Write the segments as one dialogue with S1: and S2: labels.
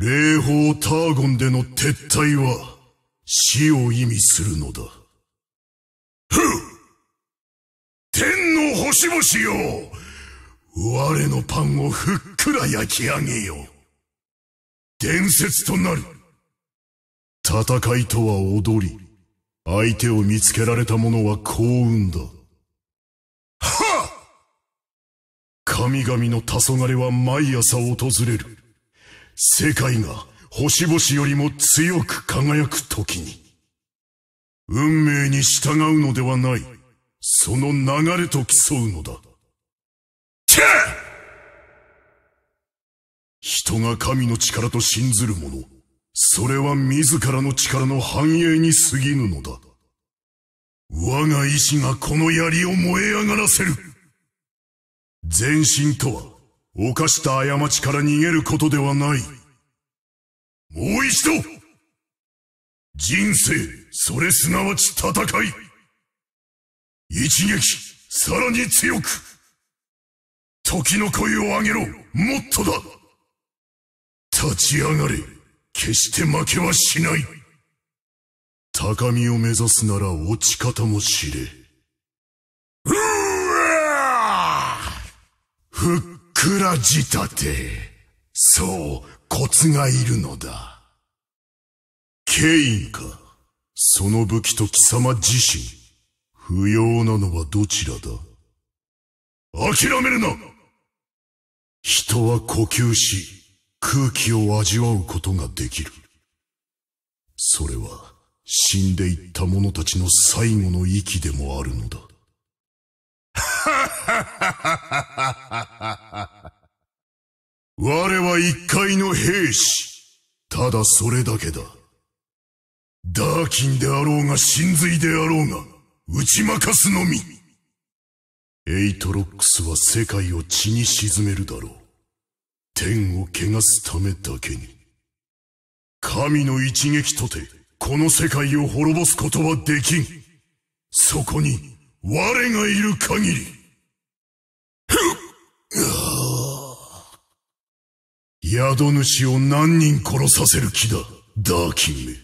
S1: 霊峰ターゴンでの撤退は死を意味するのだ。ふ天の星々よ我のパンをふっくら焼き上げよ伝説となる戦いとは踊り相手を見つけられた者は幸運だはっ神々の黄昏は毎朝訪れる世界が星々よりも強く輝く時に、運命に従うのではない、その流れと競うのだ。て人が神の力と信ずる者、それは自らの力の繁栄に過ぎぬのだ。我が意志がこの槍を燃え上がらせる前進とは、犯した過ちから逃げることではない。もう一度人生、それすなわち戦い一撃、さらに強く時の声を上げろ、もっとだ立ち上がれ、決して負けはしない高みを目指すなら落ち方も知れ。うわ復蔵仕立て。そう、コツがいるのだ。ケインか。その武器と貴様自身。不要なのはどちらだ諦めるな人は呼吸し、空気を味わうことができる。それは、死んでいった者たちの最後の息でもあるのだ。はっはっ 我は一階の兵士。ただそれだけだ。ダーキンであろうが神髄であろうが、打ち負かすのみ。エイトロックスは世界を血に沈めるだろう。天を汚すためだけに。神の一撃とて、この世界を滅ぼすことはできん。そこに、我がいる限り。宿主を何人殺させる気だ、ダーキンめ。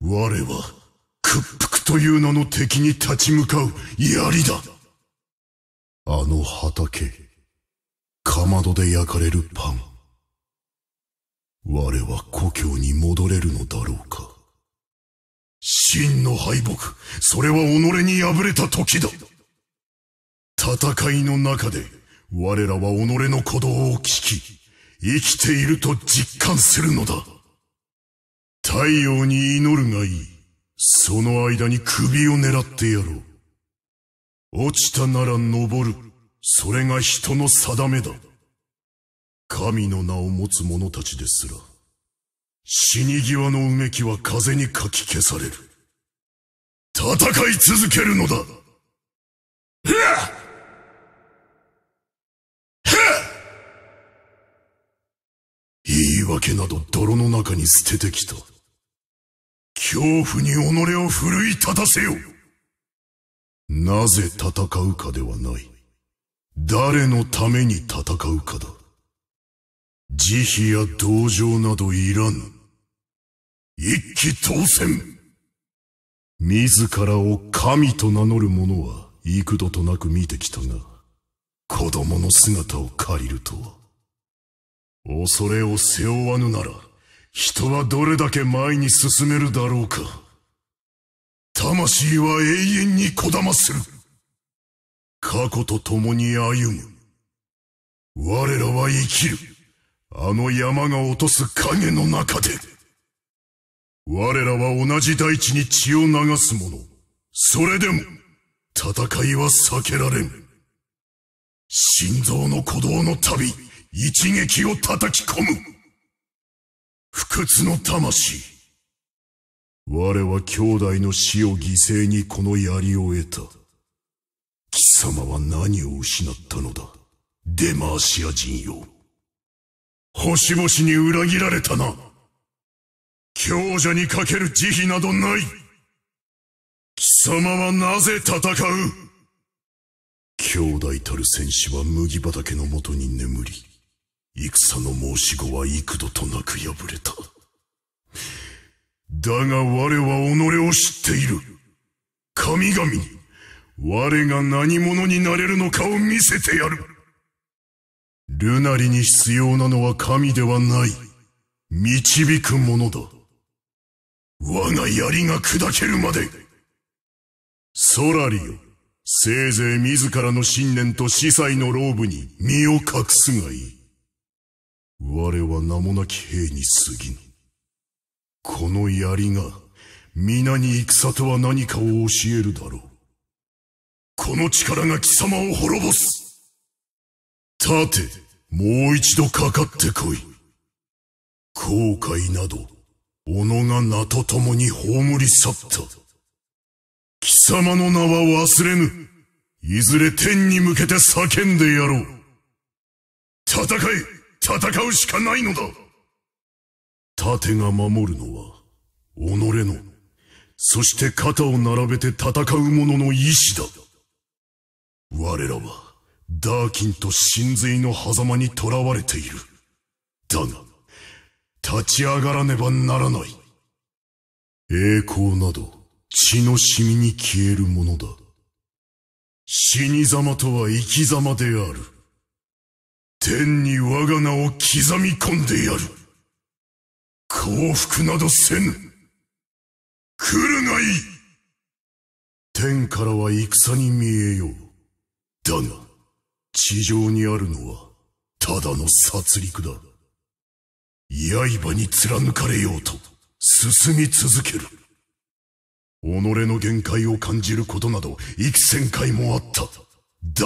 S1: 我は、屈服という名の敵に立ち向かう槍だ。あの畑、かまどで焼かれるパン。我は故郷に戻れるのだろうか。真の敗北、それは己に敗れた時だ。戦いの中で、我らは己の鼓動を聞き、生きていると実感するのだ。太陽に祈るがいい。その間に首を狙ってやろう。落ちたなら登る。それが人の定めだ。神の名を持つ者たちですら、死に際のうめきは風にかき消される。戦い続けるのだ。言い訳など泥の中に捨ててきた。恐怖に己を奮い立たせよなぜ戦うかではない。誰のために戦うかだ。慈悲や同情などいらぬ。一気当選自らを神と名乗る者は幾度となく見てきたが、子供の姿を借りるとは。恐れを背負わぬなら、人はどれだけ前に進めるだろうか。魂は永遠にこだまする。過去と共に歩む。我らは生きる。あの山が落とす影の中で。我らは同じ大地に血を流す者。それでも、戦いは避けられん。心臓の鼓動の旅。一撃を叩き込む不屈の魂我は兄弟の死を犠牲にこの槍を得た貴様は何を失ったのだデマーシア人よ星々に裏切られたな強者にかける慈悲などない貴様はなぜ戦う兄弟たる戦士は麦畑のもとに眠り戦の申し子は幾度となく破れた。だが我は己を知っている。神々に、我が何者になれるのかを見せてやる。ルナリに必要なのは神ではない。導くものだ。我が槍が砕けるまで。ソラリよ、せいぜい自らの信念と司祭のローブに身を隠すがいい。我は名もなき兵に過ぎぬ。この槍が、皆に戦とは何かを教えるだろう。この力が貴様を滅ぼす。立て、もう一度かかってこい。後悔など、己が名と共に葬り去った。貴様の名は忘れぬ。いずれ天に向けて叫んでやろう。戦い戦うしかないのだ盾が守るのは、己の、そして肩を並べて戦う者の意志だ。我らは、ダーキンと神髄の狭間に囚われている。だが、立ち上がらねばならない。栄光など、血の染みに消えるものだ。死に様とは生き様である。天に我が名を刻み込んでやる。降伏などせぬ。来るがいい天からは戦に見えよう。だが、地上にあるのは、ただの殺戮だ。刃に貫かれようと、進み続ける。己の限界を感じることなど、幾千回もあった。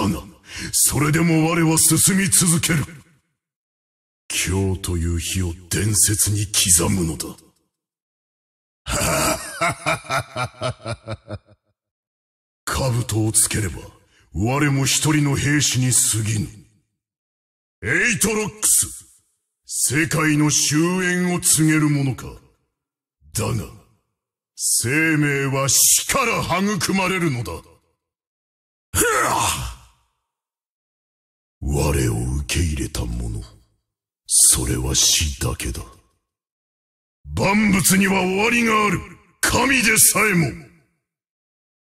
S1: だが、それでも我は進み続ける。今日という日を伝説に刻むのだ。ははは兜をつければ、我も一人の兵士に過ぎぬ。エイトロックス、世界の終焉を告げるものか。だが、生命は死から育まれるのだ。ふ わ我を受け入れた者、それは死だけだ。万物には終わりがある。神でさえも。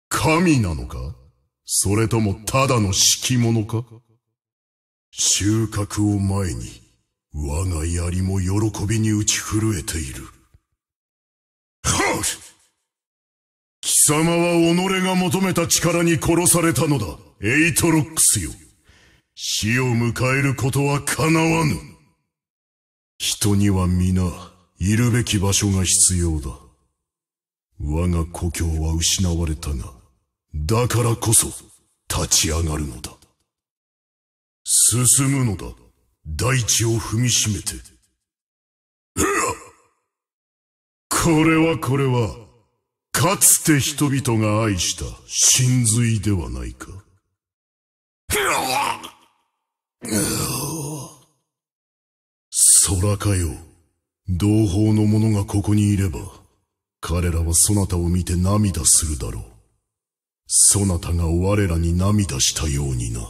S1: 神なのかそれともただの敷物か収穫を前に、我が槍も喜びに打ち震えている。はっ貴様は己が求めた力に殺されたのだ、エイトロックスよ。死を迎えることは叶わぬ。人には皆、いるべき場所が必要だ。我が故郷は失われたが、だからこそ、立ち上がるのだ。進むのだ。大地を踏みしめて。これはこれは、かつて人々が愛した神髄ではないか。空かよ。同胞の者がここにいれば、彼らはそなたを見て涙するだろう。そなたが我らに涙したようにな。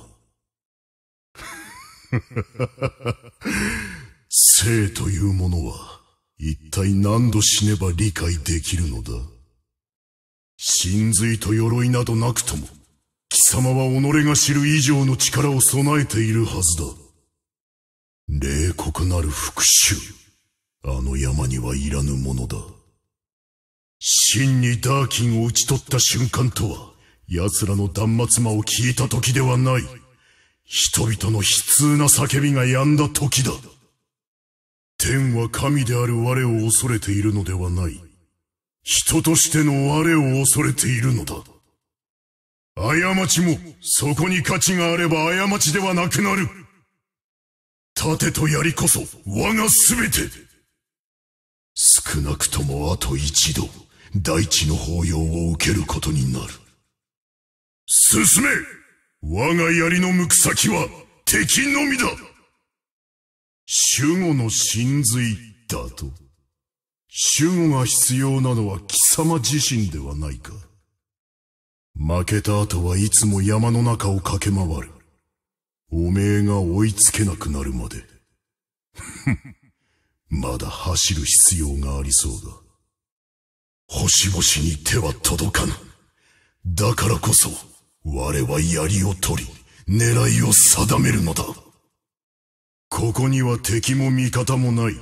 S1: 生というものは、一体何度死ねば理解できるのだ。神髄と鎧などなくとも、様は己が知る以上の力を備えているはずだ。冷酷なる復讐。あの山にはいらぬものだ。真にダーキンを討ち取った瞬間とは、奴らの断末魔を聞いた時ではない。人々の悲痛な叫びが止んだ時だ。天は神である我を恐れているのではない。人としての我を恐れているのだ。過ちも、そこに価値があれば過ちではなくなる。盾と槍こそ、我が全て。少なくともあと一度、大地の抱擁を受けることになる。進め我が槍の向く先は、敵のみだ守護の神髄だと。守護が必要なのは貴様自身ではないか。負けた後はいつも山の中を駆け回る。おめえが追いつけなくなるまで。まだ走る必要がありそうだ。星々に手は届かぬ。だからこそ、我は槍を取り、狙いを定めるのだ。ここには敵も味方もない。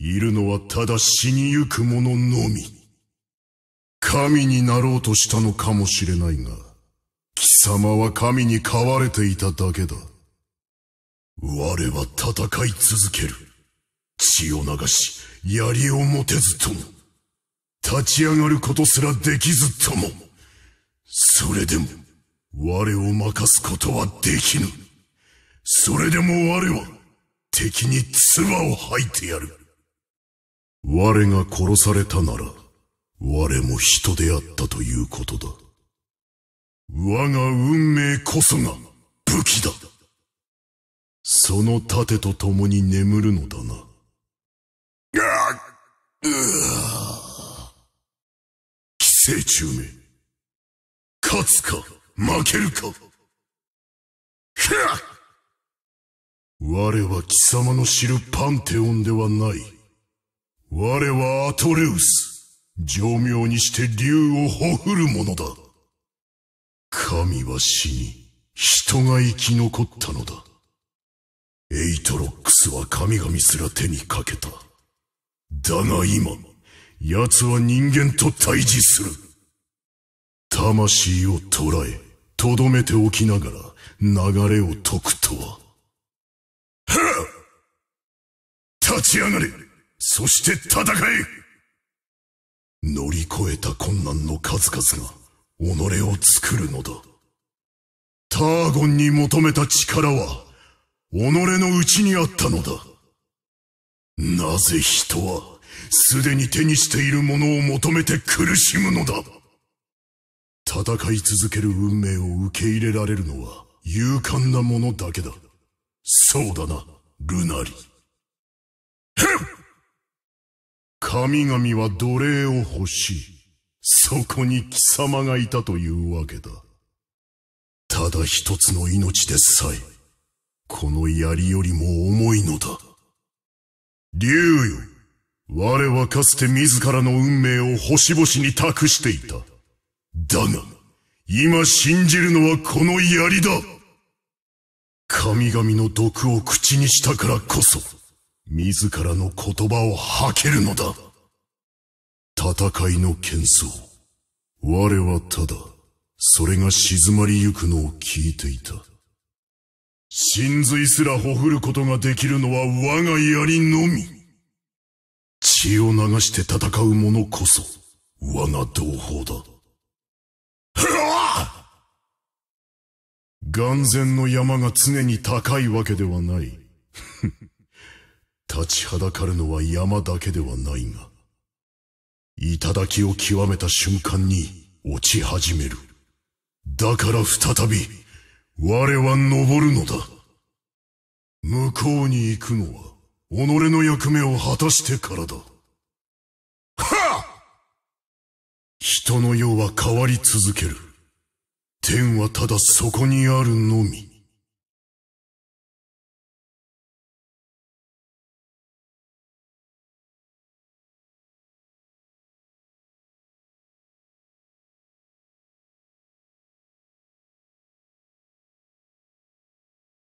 S1: いるのはただ死にゆく者のみ。神になろうとしたのかもしれないが、貴様は神に飼われていただけだ。我は戦い続ける。血を流し、槍を持てずとも、立ち上がることすらできずとも、それでも、我を任すことはできぬ。それでも我は、敵に唾を吐いてやる。我が殺されたなら、我も人であったということだ。我が運命こそが武器だ。その盾と共に眠るのだな。あう寄生虫め。勝つか、負けるか。我は貴様の知るパンテオンではない。我はアトレウス。上妙にして竜をほふるものだ。神は死に、人が生き残ったのだ。エイトロックスは神々すら手にかけた。だが今、奴は人間と対峙する。魂を捕らえ、とどめておきながら流れを解くとは。はぁ立ち上がれそして戦え乗り越えた困難の数々が己を作るのだ。ターゴンに求めた力は、己の内にあったのだ。なぜ人は、すでに手にしているものを求めて苦しむのだ戦い続ける運命を受け入れられるのは勇敢なものだけだ。そうだな、ルナリ。神々は奴隷を欲しい。そこに貴様がいたというわけだ。ただ一つの命でさえ、この槍よりも重いのだ。竜よ、我はかつて自らの運命を星々に託していた。だが、今信じるのはこの槍だ神々の毒を口にしたからこそ、自らの言葉を吐けるのだ。戦いの喧騒。我はただ、それが静まりゆくのを聞いていた。神髄すらほふることができるのは我が槍のみ。血を流して戦う者こそ、我が同胞だ。眼前の山が常に高いわけではない。立ちはだかるのは山だけではないが。頂を極めた瞬間に落ち始める。だから再び、我は登るのだ。向こうに行くのは、己の役目を果たしてからだ。はっ人の世は変わり続ける。天はただそこにあるのみ。